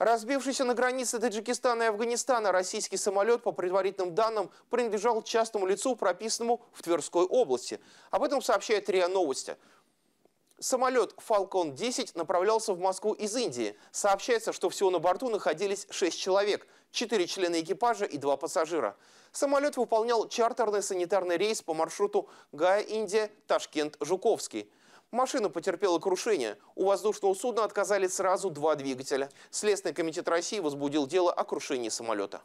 Разбившийся на границе Таджикистана и Афганистана российский самолет, по предварительным данным, принадлежал частному лицу, прописанному в Тверской области. Об этом сообщает РИА Новости. Самолет falcon 10 направлялся в Москву из Индии. Сообщается, что всего на борту находились 6 человек, 4 члена экипажа и 2 пассажира. Самолет выполнял чартерный санитарный рейс по маршруту Гая-Индия-Ташкент-Жуковский. Машина потерпела крушение. У воздушного судна отказали сразу два двигателя. Следственный комитет России возбудил дело о крушении самолета.